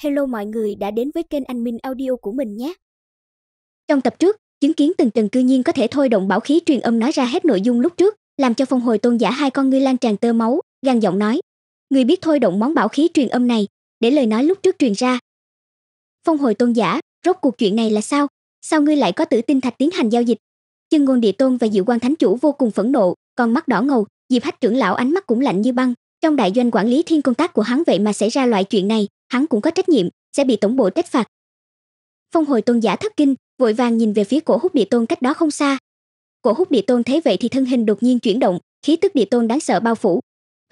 Hello mọi người đã đến với kênh Anh Minh Audio của mình nhé. Trong tập trước, chứng kiến từng trần cư nhiên có thể thôi động bảo khí truyền âm nói ra hết nội dung lúc trước, làm cho phong hồi tôn giả hai con ngươi lan tràn tơ máu, gằn giọng nói: "Người biết thôi động món bảo khí truyền âm này, để lời nói lúc trước truyền ra." Phong hồi tôn giả, rốt cuộc chuyện này là sao? Sao ngươi lại có tử tinh thạch tiến hành giao dịch? Chân ngôn địa tôn và diệu quan thánh chủ vô cùng phẫn nộ, còn mắt đỏ ngầu, Diệp Hách trưởng lão ánh mắt cũng lạnh như băng, trong đại doanh quản lý thiên công tác của hắn vậy mà xảy ra loại chuyện này hắn cũng có trách nhiệm sẽ bị tổng bộ trách phạt phong hồi tôn giả thất kinh vội vàng nhìn về phía cổ hút địa tôn cách đó không xa cổ hút địa tôn thấy vậy thì thân hình đột nhiên chuyển động khí tức địa tôn đáng sợ bao phủ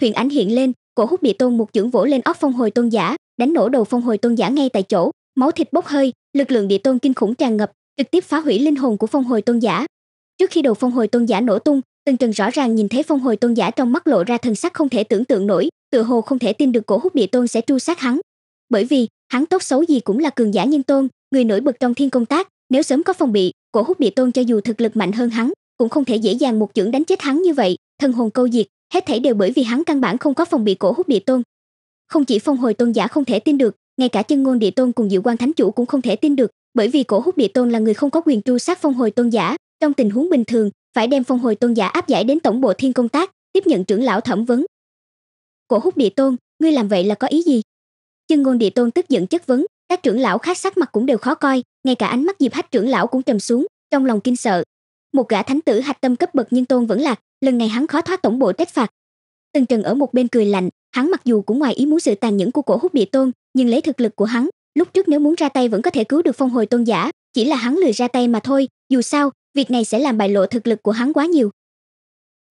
huyền ánh hiện lên cổ hút địa tôn một chưởng vỗ lên óc phong hồi tôn giả đánh nổ đầu phong hồi tôn giả ngay tại chỗ máu thịt bốc hơi lực lượng địa tôn kinh khủng tràn ngập trực tiếp phá hủy linh hồn của phong hồi tôn giả trước khi đầu phong hồi tôn giả nổ tung Từng Trần rõ ràng nhìn thấy phong hồi tôn giả trong mắt lộ ra thần sắc không thể tưởng tượng nổi, tựa hồ không thể tin được cổ húc địa tôn sẽ tru sát hắn. Bởi vì, hắn tốt xấu gì cũng là cường giả nhân tôn, người nổi bật trong thiên công tác, nếu sớm có phòng bị, cổ húc địa tôn cho dù thực lực mạnh hơn hắn, cũng không thể dễ dàng một chưởng đánh chết hắn như vậy, thân hồn câu diệt, hết thảy đều bởi vì hắn căn bản không có phòng bị cổ húc địa tôn. Không chỉ phong hồi tôn giả không thể tin được, ngay cả chân ngôn địa tôn cùng diệu quan thánh chủ cũng không thể tin được, bởi vì cổ húc địa tôn là người không có quyền tru sát phong hồi tôn giả, trong tình huống bình thường phải đem phong hồi tôn giả áp giải đến tổng bộ thiên công tác tiếp nhận trưởng lão thẩm vấn cổ hút địa tôn ngươi làm vậy là có ý gì chân ngôn địa tôn tức giận chất vấn các trưởng lão khác sắc mặt cũng đều khó coi ngay cả ánh mắt diệp hách trưởng lão cũng trầm xuống trong lòng kinh sợ một gã thánh tử hạch tâm cấp bậc nhân tôn vẫn lạc lần này hắn khó thoát tổng bộ trách phạt tần trần ở một bên cười lạnh hắn mặc dù cũng ngoài ý muốn sự tàn nhẫn của cổ hút địa tôn nhưng lấy thực lực của hắn lúc trước nếu muốn ra tay vẫn có thể cứu được phong hồi tôn giả chỉ là hắn lười ra tay mà thôi dù sao việc này sẽ làm bại lộ thực lực của hắn quá nhiều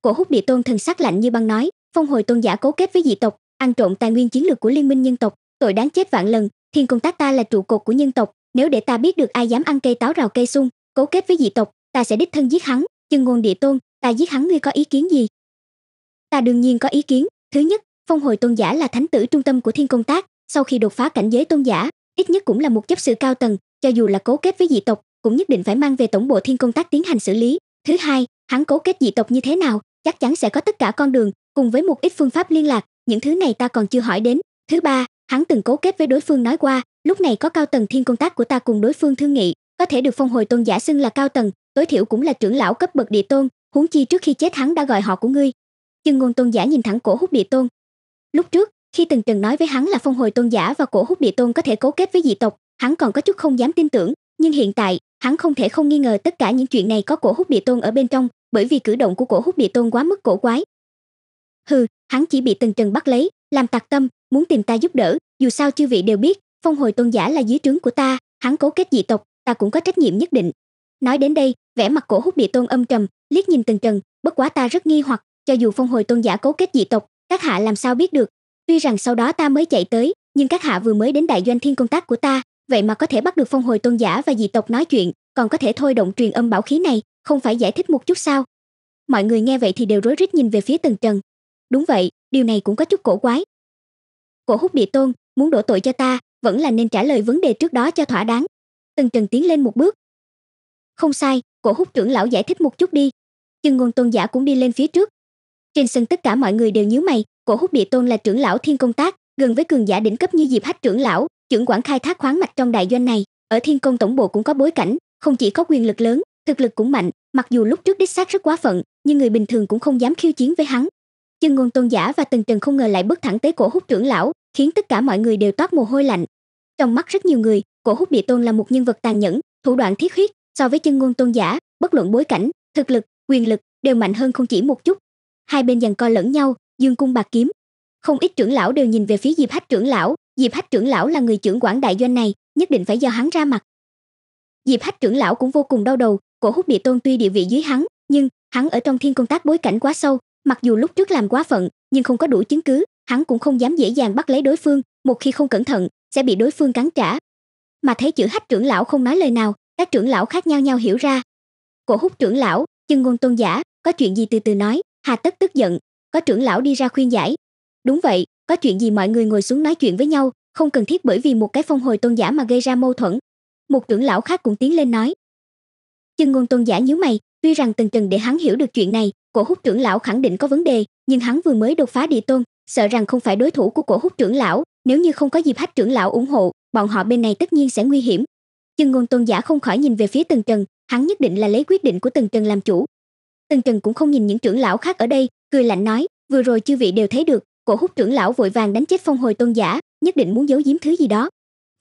cổ hút địa tôn thần sắc lạnh như băng nói phong hồi tôn giả cố kết với dị tộc ăn trộm tài nguyên chiến lược của liên minh nhân tộc tội đáng chết vạn lần thiên công tác ta là trụ cột của nhân tộc nếu để ta biết được ai dám ăn cây táo rào cây sung cố kết với dị tộc ta sẽ đích thân giết hắn chân ngôn địa tôn ta giết hắn ngươi có ý kiến gì ta đương nhiên có ý kiến thứ nhất phong hồi tôn giả là thánh tử trung tâm của thiên công tác sau khi đột phá cảnh giới tôn giả ít nhất cũng là một chấp sự cao tầng cho dù là cố kết với dị tộc cũng nhất định phải mang về tổng bộ thiên công tác tiến hành xử lý thứ hai hắn cấu kết dị tộc như thế nào chắc chắn sẽ có tất cả con đường cùng với một ít phương pháp liên lạc những thứ này ta còn chưa hỏi đến thứ ba hắn từng cấu kết với đối phương nói qua lúc này có cao tầng thiên công tác của ta cùng đối phương thương nghị có thể được phong hồi tôn giả xưng là cao tầng tối thiểu cũng là trưởng lão cấp bậc địa tôn huống chi trước khi chết hắn đã gọi họ của ngươi chân ngôn tôn giả nhìn thẳng cổ hút địa tôn lúc trước khi từng trần nói với hắn là phong hồi tôn giả và cổ hút địa tôn có thể cấu kết với dị tộc hắn còn có chút không dám tin tưởng nhưng hiện tại hắn không thể không nghi ngờ tất cả những chuyện này có cổ hút địa tôn ở bên trong bởi vì cử động của cổ hút địa tôn quá mức cổ quái hừ hắn chỉ bị tần trần bắt lấy làm tạc tâm muốn tìm ta giúp đỡ dù sao chư vị đều biết phong hồi tôn giả là dưới trướng của ta hắn cố kết dị tộc ta cũng có trách nhiệm nhất định nói đến đây vẻ mặt cổ hút địa tôn âm trầm liếc nhìn tần trần bất quá ta rất nghi hoặc cho dù phong hồi tôn giả cố kết dị tộc các hạ làm sao biết được tuy rằng sau đó ta mới chạy tới nhưng các hạ vừa mới đến đại doanh thiên công tác của ta vậy mà có thể bắt được phong hồi tôn giả và dị tộc nói chuyện còn có thể thôi động truyền âm bảo khí này không phải giải thích một chút sao mọi người nghe vậy thì đều rối rít nhìn về phía tần trần đúng vậy điều này cũng có chút cổ quái cổ hút địa tôn muốn đổ tội cho ta vẫn là nên trả lời vấn đề trước đó cho thỏa đáng tần trần tiến lên một bước không sai cổ hút trưởng lão giải thích một chút đi chân ngôn tôn giả cũng đi lên phía trước trên sân tất cả mọi người đều nhíu mày cổ hút địa tôn là trưởng lão thiên công tác gần với cường giả đỉnh cấp như diệp hách trưởng lão trưởng quản khai thác khoáng mạch trong đại doanh này ở thiên công tổng bộ cũng có bối cảnh không chỉ có quyền lực lớn thực lực cũng mạnh mặc dù lúc trước đích xác rất quá phận nhưng người bình thường cũng không dám khiêu chiến với hắn chân ngôn tôn giả và tần trần không ngờ lại bước thẳng tới cổ hút trưởng lão khiến tất cả mọi người đều toát mồ hôi lạnh trong mắt rất nhiều người cổ hút địa tôn là một nhân vật tàn nhẫn thủ đoạn thiết huyết so với chân ngôn tôn giả bất luận bối cảnh thực lực quyền lực đều mạnh hơn không chỉ một chút hai bên giằng co lẫn nhau dương cung bạc kiếm không ít trưởng lão đều nhìn về phía diệp hách trưởng lão diệp hách trưởng lão là người trưởng quản đại doanh này nhất định phải do hắn ra mặt diệp hách trưởng lão cũng vô cùng đau đầu cổ hút địa tôn tuy địa vị dưới hắn nhưng hắn ở trong thiên công tác bối cảnh quá sâu mặc dù lúc trước làm quá phận nhưng không có đủ chứng cứ hắn cũng không dám dễ dàng bắt lấy đối phương một khi không cẩn thận sẽ bị đối phương cắn trả mà thấy chữ hách trưởng lão không nói lời nào các trưởng lão khác nhau nhau hiểu ra cổ hút trưởng lão chân ngôn tôn giả có chuyện gì từ từ nói hà tất tức giận có trưởng lão đi ra khuyên giải đúng vậy có chuyện gì mọi người ngồi xuống nói chuyện với nhau không cần thiết bởi vì một cái phong hồi tôn giả mà gây ra mâu thuẫn một trưởng lão khác cũng tiến lên nói chân ngôn tôn giả nhíu mày tuy rằng từng trần để hắn hiểu được chuyện này cổ hút trưởng lão khẳng định có vấn đề nhưng hắn vừa mới đột phá địa tôn sợ rằng không phải đối thủ của cổ hút trưởng lão nếu như không có dịp hách trưởng lão ủng hộ bọn họ bên này tất nhiên sẽ nguy hiểm chân ngôn tôn giả không khỏi nhìn về phía tần trần hắn nhất định là lấy quyết định của tần trần làm chủ tần trần cũng không nhìn những trưởng lão khác ở đây cười lạnh nói vừa rồi chư vị đều thấy được Cổ hút trưởng lão vội vàng đánh chết phong hồi tôn giả, nhất định muốn giấu giếm thứ gì đó.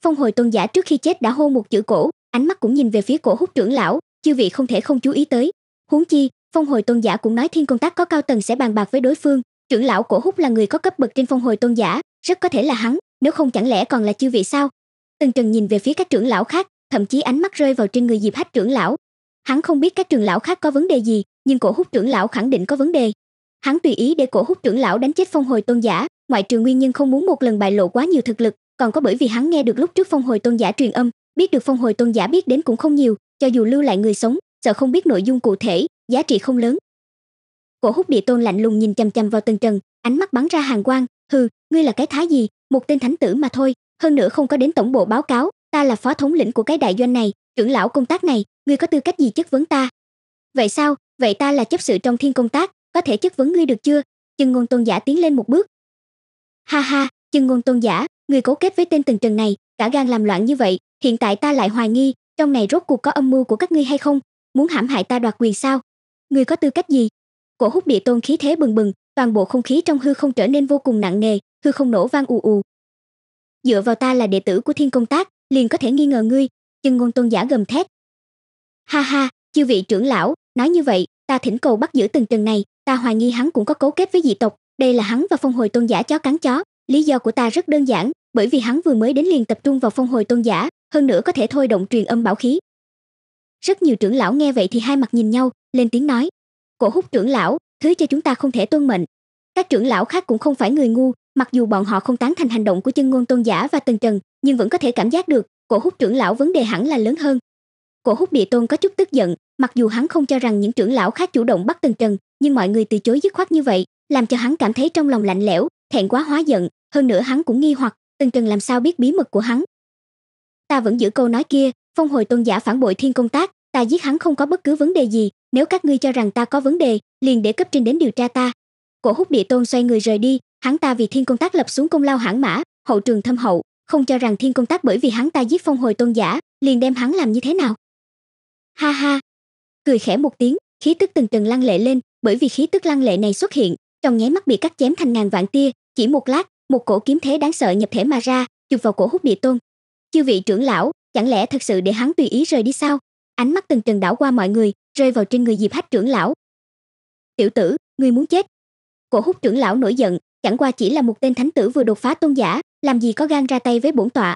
Phong hồi tôn giả trước khi chết đã hô một chữ cổ, ánh mắt cũng nhìn về phía cổ hút trưởng lão, chư vị không thể không chú ý tới. Huống chi, phong hồi tôn giả cũng nói thiên công tác có cao tầng sẽ bàn bạc với đối phương, trưởng lão cổ hút là người có cấp bậc trên phong hồi tôn giả, rất có thể là hắn, nếu không chẳng lẽ còn là chư vị sao? Tần Trần nhìn về phía các trưởng lão khác, thậm chí ánh mắt rơi vào trên người Diệp Hách trưởng lão. Hắn không biết các trưởng lão khác có vấn đề gì, nhưng cổ hút trưởng lão khẳng định có vấn đề, Hắn tùy ý để cổ hút trưởng lão đánh chết phong hồi tôn giả, ngoại trừ nguyên nhân không muốn một lần bại lộ quá nhiều thực lực, còn có bởi vì hắn nghe được lúc trước phong hồi tôn giả truyền âm, biết được phong hồi tôn giả biết đến cũng không nhiều, cho dù lưu lại người sống, sợ không biết nội dung cụ thể, giá trị không lớn. Cổ hút địa tôn lạnh lùng nhìn chằm chằm vào Tần Trần, ánh mắt bắn ra hàng quang, hừ, ngươi là cái thái gì, một tên thánh tử mà thôi, hơn nữa không có đến tổng bộ báo cáo, ta là phó thống lĩnh của cái đại doanh này, trưởng lão công tác này, ngươi có tư cách gì chất vấn ta? Vậy sao? Vậy ta là chấp sự trong thiên công tác, có thể chất vấn ngươi được chưa chân ngôn tôn giả tiến lên một bước ha ha chân ngôn tôn giả ngươi cố kết với tên từng trần này cả gan làm loạn như vậy hiện tại ta lại hoài nghi trong này rốt cuộc có âm mưu của các ngươi hay không muốn hãm hại ta đoạt quyền sao ngươi có tư cách gì cổ hút địa tôn khí thế bừng bừng toàn bộ không khí trong hư không trở nên vô cùng nặng nề hư không nổ vang ù ù dựa vào ta là đệ tử của thiên công tác liền có thể nghi ngờ ngươi chân ngôn tôn giả gầm thét ha ha chư vị trưởng lão nói như vậy ta thỉnh cầu bắt giữ từng trần này ta hoài nghi hắn cũng có cấu kết với dị tộc đây là hắn và phong hồi tôn giả chó cắn chó lý do của ta rất đơn giản bởi vì hắn vừa mới đến liền tập trung vào phong hồi tôn giả hơn nữa có thể thôi động truyền âm bảo khí rất nhiều trưởng lão nghe vậy thì hai mặt nhìn nhau lên tiếng nói cổ húc trưởng lão thứ cho chúng ta không thể tuân mệnh các trưởng lão khác cũng không phải người ngu mặc dù bọn họ không tán thành hành động của chân ngôn tôn giả và tần trần nhưng vẫn có thể cảm giác được cổ húc trưởng lão vấn đề hẳn là lớn hơn Cổ Húc địa tôn có chút tức giận, mặc dù hắn không cho rằng những trưởng lão khác chủ động bắt Tần Trần, nhưng mọi người từ chối dứt khoát như vậy, làm cho hắn cảm thấy trong lòng lạnh lẽo, thẹn quá hóa giận, hơn nữa hắn cũng nghi hoặc, Tần Trần làm sao biết bí mật của hắn. Ta vẫn giữ câu nói kia, phong hồi tôn giả phản bội thiên công tác, ta giết hắn không có bất cứ vấn đề gì, nếu các ngươi cho rằng ta có vấn đề, liền để cấp trên đến điều tra ta. Cổ Húc địa tôn xoay người rời đi, hắn ta vì thiên công tác lập xuống công lao hãn mã, hậu trường thâm hậu, không cho rằng thiên công tác bởi vì hắn ta giết phong hồi tôn giả, liền đem hắn làm như thế nào ha ha cười khẽ một tiếng khí tức từng từng lăng lệ lên bởi vì khí tức lăng lệ này xuất hiện trong nháy mắt bị cắt chém thành ngàn vạn tia chỉ một lát một cổ kiếm thế đáng sợ nhập thể mà ra chụp vào cổ hút bị tôn chư vị trưởng lão chẳng lẽ thật sự để hắn tùy ý rời đi sao ánh mắt từng trần đảo qua mọi người rơi vào trên người diệp hách trưởng lão tiểu tử ngươi muốn chết cổ hút trưởng lão nổi giận chẳng qua chỉ là một tên thánh tử vừa đột phá tôn giả làm gì có gan ra tay với bổn tọa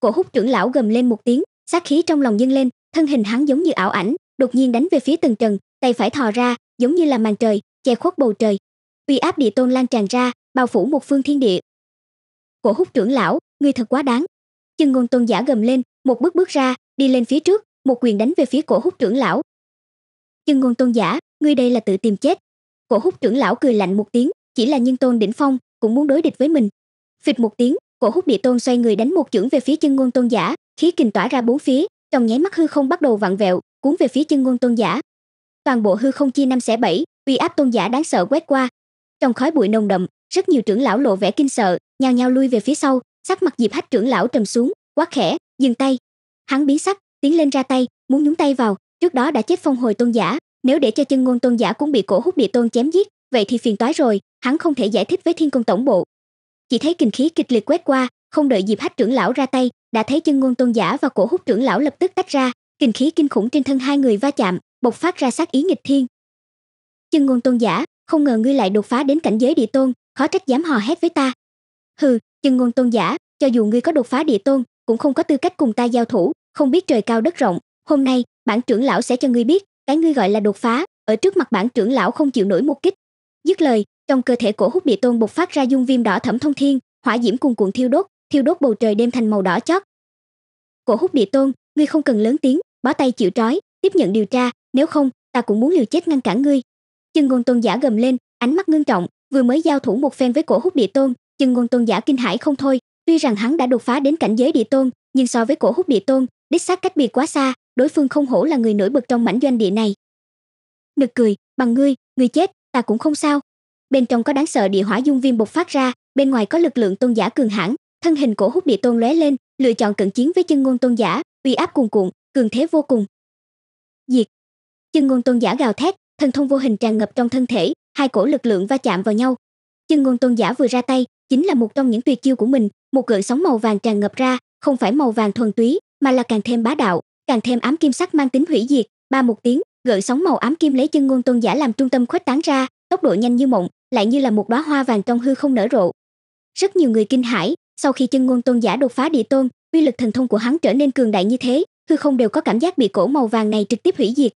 cổ hút trưởng lão gầm lên một tiếng sát khí trong lòng dâng lên thân hình hắn giống như ảo ảnh đột nhiên đánh về phía tần trần tay phải thò ra giống như là màn trời che khuất bầu trời uy áp địa tôn lan tràn ra bao phủ một phương thiên địa cổ húc trưởng lão ngươi thật quá đáng chân ngôn tôn giả gầm lên một bước bước ra đi lên phía trước một quyền đánh về phía cổ húc trưởng lão chân ngôn tôn giả ngươi đây là tự tìm chết cổ húc trưởng lão cười lạnh một tiếng chỉ là nhân tôn đỉnh phong cũng muốn đối địch với mình phịch một tiếng cổ húc địa tôn xoay người đánh một chưởng về phía chân ngôn tôn giả khí kình tỏa ra bốn phía trong nháy mắt hư không bắt đầu vặn vẹo cuốn về phía chân ngôn tôn giả toàn bộ hư không chia năm xẻ bảy uy áp tôn giả đáng sợ quét qua trong khói bụi nồng đậm rất nhiều trưởng lão lộ vẻ kinh sợ nhao nhao lui về phía sau sắc mặt diệp hách trưởng lão trầm xuống quát khẽ dừng tay hắn biến sắc tiến lên ra tay muốn nhúng tay vào trước đó đã chết phong hồi tôn giả nếu để cho chân ngôn tôn giả cũng bị cổ hút địa tôn chém giết vậy thì phiền toái rồi hắn không thể giải thích với thiên công tổng bộ chỉ thấy kinh khí kịch liệt quét qua không đợi diệp hách trưởng lão ra tay đã thấy chân ngôn tôn giả và cổ hút trưởng lão lập tức tách ra kinh khí kinh khủng trên thân hai người va chạm bộc phát ra sát ý nghịch thiên chân ngôn tôn giả không ngờ ngươi lại đột phá đến cảnh giới địa tôn khó trách dám hò hét với ta hừ chân ngôn tôn giả cho dù ngươi có đột phá địa tôn cũng không có tư cách cùng ta giao thủ không biết trời cao đất rộng hôm nay bản trưởng lão sẽ cho ngươi biết cái ngươi gọi là đột phá ở trước mặt bản trưởng lão không chịu nổi một kích dứt lời trong cơ thể cổ hút địa tôn bộc phát ra dung viêm đỏ thẫm thông thiên hỏa diễm cuồn cuộn thiêu đốt thiêu đốt bầu trời đêm thành màu đỏ chót. Cổ hút địa tôn, ngươi không cần lớn tiếng, bó tay chịu trói, tiếp nhận điều tra, nếu không, ta cũng muốn liều chết ngăn cản ngươi. Chân ngôn tôn giả gầm lên, ánh mắt ngưng trọng, vừa mới giao thủ một phen với cổ hút địa tôn, chân ngôn tôn giả kinh hãi không thôi, tuy rằng hắn đã đột phá đến cảnh giới địa tôn, nhưng so với cổ hút địa tôn, đích xác cách biệt quá xa, đối phương không hổ là người nổi bật trong mảnh doanh địa này. Nực cười, bằng ngươi, ngươi chết, ta cũng không sao. Bên trong có đáng sợ địa hỏa dung viêm bộc phát ra, bên ngoài có lực lượng tôn giả cường hãn, thân hình cổ hút bị tôn lóe lên lựa chọn cận chiến với chân ngôn tôn giả uy áp cuồn cuộn cường thế vô cùng diệt chân ngôn tôn giả gào thét thần thông vô hình tràn ngập trong thân thể hai cổ lực lượng va chạm vào nhau chân ngôn tôn giả vừa ra tay chính là một trong những tuyệt chiêu của mình một gợn sóng màu vàng tràn ngập ra không phải màu vàng thuần túy mà là càng thêm bá đạo càng thêm ám kim sắc mang tính hủy diệt ba một tiếng gợn sóng màu ám kim lấy chân ngôn tôn giả làm trung tâm khuếch tán ra tốc độ nhanh như mộng lại như là một đóa hoa vàng trong hư không nở rộ rất nhiều người kinh hãi sau khi chân ngôn tôn giả đột phá địa tôn uy lực thần thông của hắn trở nên cường đại như thế hư không đều có cảm giác bị cổ màu vàng này trực tiếp hủy diệt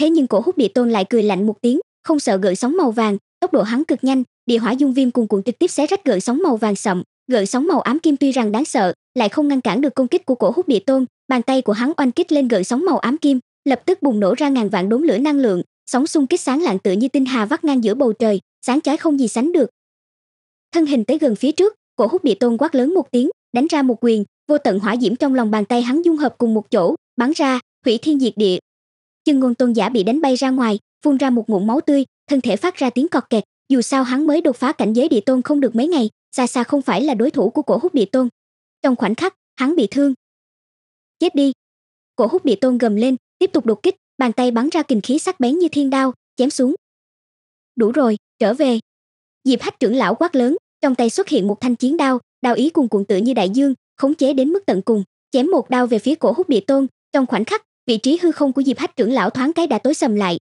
thế nhưng cổ hút địa tôn lại cười lạnh một tiếng không sợ gợn sóng màu vàng tốc độ hắn cực nhanh địa hỏa dung viêm cuồn cuộn trực tiếp xé rách gợn sóng màu vàng sậm gợn sóng màu ám kim tuy rằng đáng sợ lại không ngăn cản được công kích của cổ hút địa tôn bàn tay của hắn oanh kích lên gợn sóng màu ám kim lập tức bùng nổ ra ngàn vạn đốm lửa năng lượng sóng xung kích sáng lạng tựa như tinh hà vắt ngang giữa bầu trời sáng chói không gì sánh được thân hình tới gần phía trước cổ hút địa tôn quát lớn một tiếng đánh ra một quyền vô tận hỏa diễm trong lòng bàn tay hắn dung hợp cùng một chỗ bắn ra hủy thiên diệt địa chân ngôn tôn giả bị đánh bay ra ngoài phun ra một ngụm máu tươi thân thể phát ra tiếng cọt kẹt dù sao hắn mới đột phá cảnh giới địa tôn không được mấy ngày xa xa không phải là đối thủ của cổ hút địa tôn trong khoảnh khắc hắn bị thương chết đi cổ hút địa tôn gầm lên tiếp tục đột kích bàn tay bắn ra kình khí sắc bén như thiên đao chém xuống đủ rồi trở về diệp hách trưởng lão quát lớn trong tay xuất hiện một thanh chiến đao đao ý cuồn cuộn tựa như đại dương khống chế đến mức tận cùng chém một đao về phía cổ hút địa tôn trong khoảnh khắc vị trí hư không của diệp hách trưởng lão thoáng cái đã tối sầm lại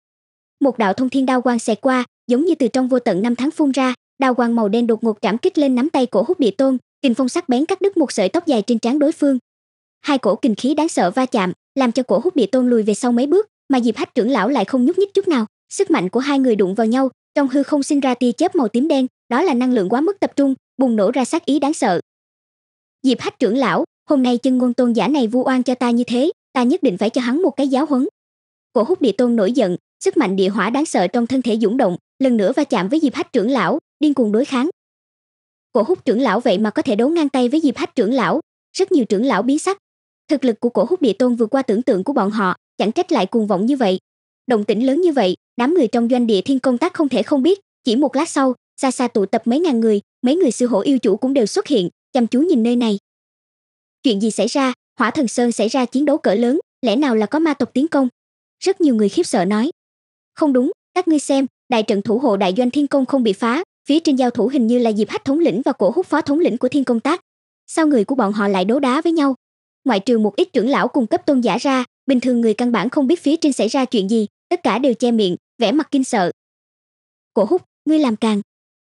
một đạo thông thiên đao quang xẹt qua giống như từ trong vô tận năm tháng phun ra đao quang màu đen đột ngột trảm kích lên nắm tay cổ hút địa tôn kình phong sắc bén cắt đứt một sợi tóc dài trên trán đối phương hai cổ kình khí đáng sợ va chạm làm cho cổ hút địa tôn lùi về sau mấy bước mà diệp hách trưởng lão lại không nhúc nhích chút nào sức mạnh của hai người đụng vào nhau trong hư không sinh ra tia chớp màu tím đen đó là năng lượng quá mức tập trung bùng nổ ra sát ý đáng sợ diệp hách trưởng lão hôm nay chân ngôn tôn giả này vu oan cho ta như thế ta nhất định phải cho hắn một cái giáo huấn cổ húc địa tôn nổi giận sức mạnh địa hỏa đáng sợ trong thân thể dũng động lần nữa va chạm với diệp hách trưởng lão điên cuồng đối kháng cổ húc trưởng lão vậy mà có thể đấu ngang tay với diệp hách trưởng lão rất nhiều trưởng lão biến sắc thực lực của cổ húc địa tôn vượt qua tưởng tượng của bọn họ chẳng trách lại cuồng vọng như vậy động tĩnh lớn như vậy đám người trong doanh địa thiên công tác không thể không biết chỉ một lát sau xa xa tụ tập mấy ngàn người mấy người sư hổ yêu chủ cũng đều xuất hiện chăm chú nhìn nơi này chuyện gì xảy ra hỏa thần sơn xảy ra chiến đấu cỡ lớn lẽ nào là có ma tộc tiến công rất nhiều người khiếp sợ nói không đúng các ngươi xem đại trận thủ hộ đại doanh thiên công không bị phá phía trên giao thủ hình như là diệp hách thống lĩnh và cổ húc phó thống lĩnh của thiên công tác sao người của bọn họ lại đấu đá với nhau ngoại trừ một ít trưởng lão cung cấp tôn giả ra bình thường người căn bản không biết phía trên xảy ra chuyện gì tất cả đều che miệng vẻ mặt kinh sợ cổ húc, ngươi làm càng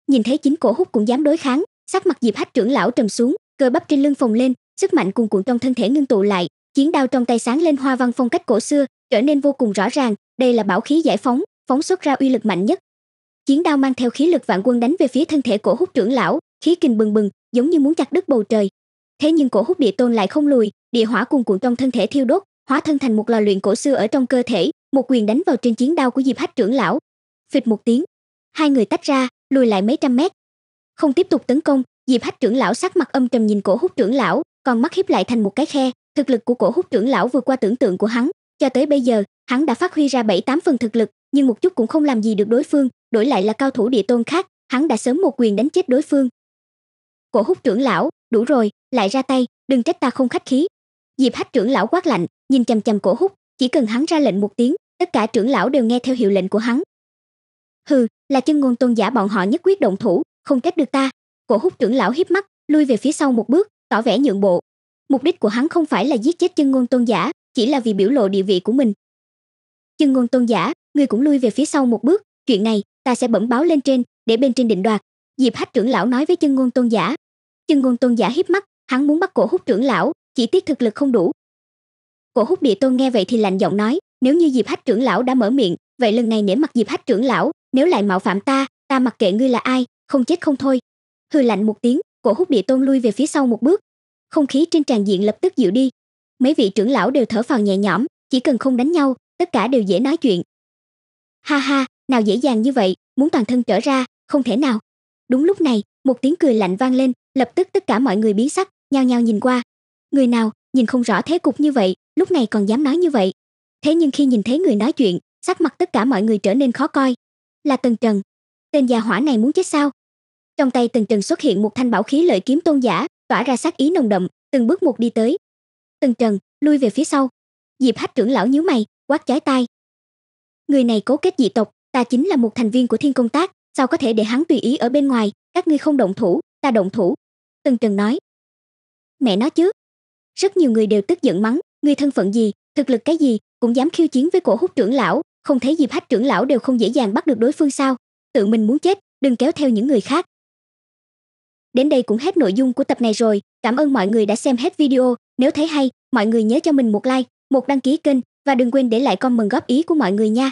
nhìn thấy chính cổ hút cũng dám đối kháng sắc mặt diệp hách trưởng lão trầm xuống cơ bắp trên lưng phồng lên sức mạnh cuồn cuộn trong thân thể ngưng tụ lại chiến đao trong tay sáng lên hoa văn phong cách cổ xưa trở nên vô cùng rõ ràng đây là bảo khí giải phóng phóng xuất ra uy lực mạnh nhất chiến đao mang theo khí lực vạn quân đánh về phía thân thể cổ hút trưởng lão khí kình bừng bừng giống như muốn chặt đứt bầu trời thế nhưng cổ hút địa tôn lại không lùi địa hỏa cuồn cuộn trong thân thể thiêu đốt hóa thân thành một lò luyện cổ xưa ở trong cơ thể một quyền đánh vào trên chiến đao của diệp hách trưởng lão phịch một tiếng hai người tách ra lùi lại mấy trăm mét không tiếp tục tấn công diệp hách trưởng lão sắc mặt âm trầm nhìn cổ hút trưởng lão còn mắt hiếp lại thành một cái khe thực lực của cổ hút trưởng lão vượt qua tưởng tượng của hắn cho tới bây giờ hắn đã phát huy ra bảy tám phần thực lực nhưng một chút cũng không làm gì được đối phương đổi lại là cao thủ địa tôn khác hắn đã sớm một quyền đánh chết đối phương cổ hút trưởng lão đủ rồi lại ra tay đừng trách ta không khách khí diệp hách trưởng lão quát lạnh nhìn chằm chằm cổ hút chỉ cần hắn ra lệnh một tiếng tất cả trưởng lão đều nghe theo hiệu lệnh của hắn hừ là chân ngôn tôn giả bọn họ nhất quyết động thủ không trách được ta cổ hút trưởng lão hiếp mắt lui về phía sau một bước tỏ vẻ nhượng bộ mục đích của hắn không phải là giết chết chân ngôn tôn giả chỉ là vì biểu lộ địa vị của mình chân ngôn tôn giả ngươi cũng lui về phía sau một bước chuyện này ta sẽ bẩm báo lên trên để bên trên định đoạt diệp hách trưởng lão nói với chân ngôn tôn giả chân ngôn tôn giả hiếp mắt hắn muốn bắt cổ hút trưởng lão chỉ tiếc thực lực không đủ cổ hút địa tôn nghe vậy thì lạnh giọng nói nếu như diệp hách trưởng lão đã mở miệng vậy lần này nể mặt diệp hách trưởng lão nếu lại mạo phạm ta ta mặc kệ ngươi là ai không chết không thôi hư lạnh một tiếng cổ hút địa tôn lui về phía sau một bước không khí trên tràng diện lập tức dịu đi mấy vị trưởng lão đều thở phào nhẹ nhõm chỉ cần không đánh nhau tất cả đều dễ nói chuyện ha ha nào dễ dàng như vậy muốn toàn thân trở ra không thể nào đúng lúc này một tiếng cười lạnh vang lên lập tức tất cả mọi người biến sắc nhao nhao nhìn qua người nào nhìn không rõ thế cục như vậy lúc này còn dám nói như vậy thế nhưng khi nhìn thấy người nói chuyện sắc mặt tất cả mọi người trở nên khó coi là Tần Trần. Tên già hỏa này muốn chết sao? Trong tay Tần Trần xuất hiện một thanh bảo khí lợi kiếm tôn giả, tỏa ra sát ý nồng đậm, từng bước một đi tới. Tần Trần lui về phía sau. Diệp Hách trưởng lão nhíu mày, quát chói tai. Người này cố kết dị tộc, ta chính là một thành viên của Thiên Công Tác, sao có thể để hắn tùy ý ở bên ngoài, các ngươi không động thủ, ta động thủ." Tần Trần nói. "Mẹ nó chứ." Rất nhiều người đều tức giận mắng, ngươi thân phận gì, thực lực cái gì, cũng dám khiêu chiến với cổ húc trưởng lão, không thấy diệp hách trưởng lão đều không dễ dàng bắt được đối phương sao tự mình muốn chết đừng kéo theo những người khác đến đây cũng hết nội dung của tập này rồi cảm ơn mọi người đã xem hết video nếu thấy hay mọi người nhớ cho mình một like một đăng ký kênh và đừng quên để lại comment góp ý của mọi người nha